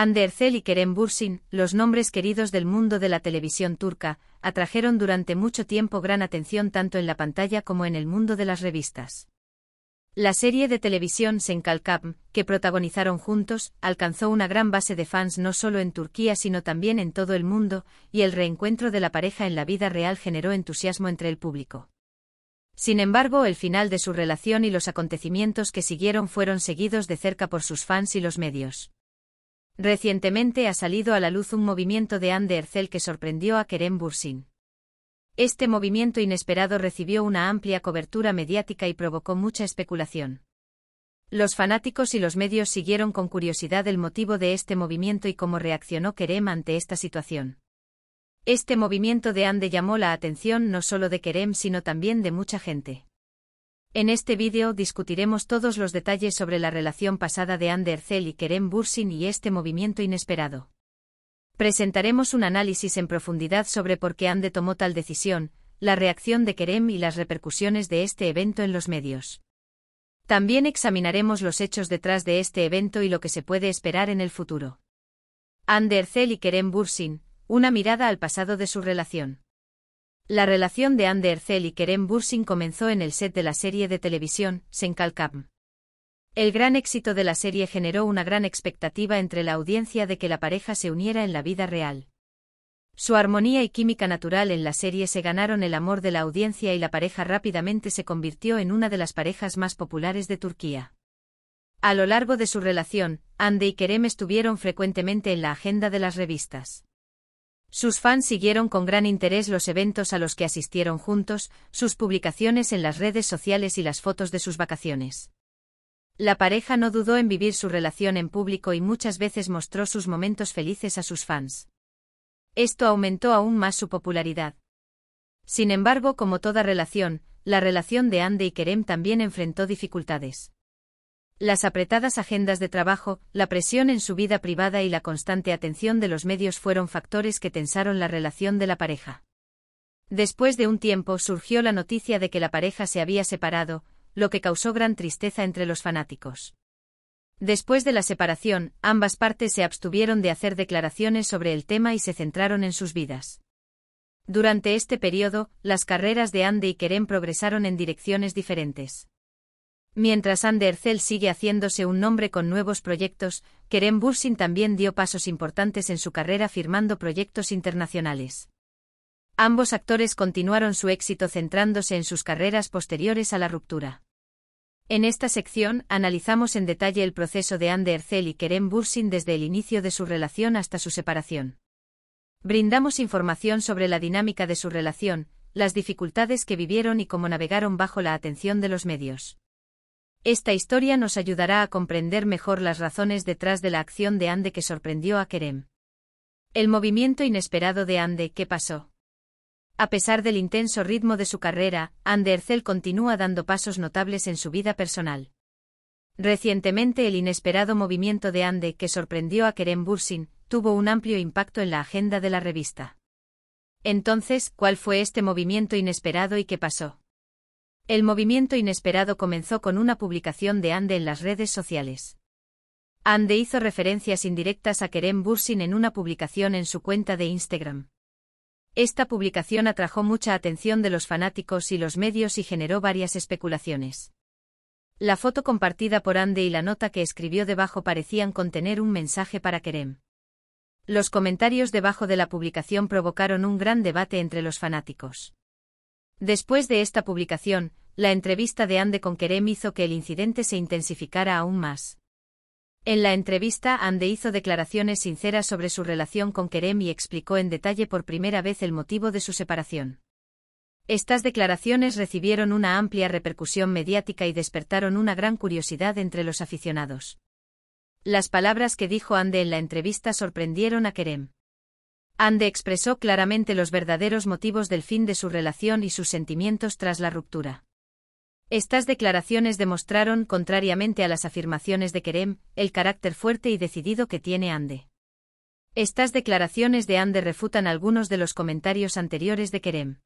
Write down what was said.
Andersel y Kerem Bursin, los nombres queridos del mundo de la televisión turca, atrajeron durante mucho tiempo gran atención tanto en la pantalla como en el mundo de las revistas. La serie de televisión Senkalkam, que protagonizaron juntos, alcanzó una gran base de fans no solo en Turquía sino también en todo el mundo, y el reencuentro de la pareja en la vida real generó entusiasmo entre el público. Sin embargo, el final de su relación y los acontecimientos que siguieron fueron seguidos de cerca por sus fans y los medios. Recientemente ha salido a la luz un movimiento de Ande que sorprendió a Kerem Bursin. Este movimiento inesperado recibió una amplia cobertura mediática y provocó mucha especulación. Los fanáticos y los medios siguieron con curiosidad el motivo de este movimiento y cómo reaccionó Kerem ante esta situación. Este movimiento de Ande llamó la atención no solo de Kerem sino también de mucha gente. En este vídeo discutiremos todos los detalles sobre la relación pasada de Andercel y Kerem Bursin y este movimiento inesperado. Presentaremos un análisis en profundidad sobre por qué Ande tomó tal decisión, la reacción de Kerem y las repercusiones de este evento en los medios. También examinaremos los hechos detrás de este evento y lo que se puede esperar en el futuro. Andercel y Kerem Bursin, una mirada al pasado de su relación. La relación de Ander Ercel y Kerem Bursin comenzó en el set de la serie de televisión, Senkalkam. El gran éxito de la serie generó una gran expectativa entre la audiencia de que la pareja se uniera en la vida real. Su armonía y química natural en la serie se ganaron el amor de la audiencia y la pareja rápidamente se convirtió en una de las parejas más populares de Turquía. A lo largo de su relación, Ande y Kerem estuvieron frecuentemente en la agenda de las revistas. Sus fans siguieron con gran interés los eventos a los que asistieron juntos, sus publicaciones en las redes sociales y las fotos de sus vacaciones. La pareja no dudó en vivir su relación en público y muchas veces mostró sus momentos felices a sus fans. Esto aumentó aún más su popularidad. Sin embargo, como toda relación, la relación de Ande y Kerem también enfrentó dificultades. Las apretadas agendas de trabajo, la presión en su vida privada y la constante atención de los medios fueron factores que tensaron la relación de la pareja. Después de un tiempo surgió la noticia de que la pareja se había separado, lo que causó gran tristeza entre los fanáticos. Después de la separación, ambas partes se abstuvieron de hacer declaraciones sobre el tema y se centraron en sus vidas. Durante este periodo, las carreras de Ande y Kerem progresaron en direcciones diferentes. Mientras Andercel sigue haciéndose un nombre con nuevos proyectos, Kerem Bursin también dio pasos importantes en su carrera firmando proyectos internacionales. Ambos actores continuaron su éxito centrándose en sus carreras posteriores a la ruptura. En esta sección analizamos en detalle el proceso de Ander y Kerem Bursin desde el inicio de su relación hasta su separación. Brindamos información sobre la dinámica de su relación, las dificultades que vivieron y cómo navegaron bajo la atención de los medios. Esta historia nos ayudará a comprender mejor las razones detrás de la acción de Ande que sorprendió a Kerem. El movimiento inesperado de Ande, ¿qué pasó? A pesar del intenso ritmo de su carrera, Ande Ercel continúa dando pasos notables en su vida personal. Recientemente el inesperado movimiento de Ande que sorprendió a Kerem Bursin tuvo un amplio impacto en la agenda de la revista. Entonces, ¿cuál fue este movimiento inesperado y qué pasó? El movimiento inesperado comenzó con una publicación de Ande en las redes sociales. Ande hizo referencias indirectas a Kerem Bursin en una publicación en su cuenta de Instagram. Esta publicación atrajo mucha atención de los fanáticos y los medios y generó varias especulaciones. La foto compartida por Ande y la nota que escribió debajo parecían contener un mensaje para Kerem. Los comentarios debajo de la publicación provocaron un gran debate entre los fanáticos. Después de esta publicación, la entrevista de Ande con Kerem hizo que el incidente se intensificara aún más. En la entrevista, Ande hizo declaraciones sinceras sobre su relación con Kerem y explicó en detalle por primera vez el motivo de su separación. Estas declaraciones recibieron una amplia repercusión mediática y despertaron una gran curiosidad entre los aficionados. Las palabras que dijo Ande en la entrevista sorprendieron a Kerem. Ande expresó claramente los verdaderos motivos del fin de su relación y sus sentimientos tras la ruptura. Estas declaraciones demostraron, contrariamente a las afirmaciones de Kerem, el carácter fuerte y decidido que tiene Ande. Estas declaraciones de Ande refutan algunos de los comentarios anteriores de Kerem.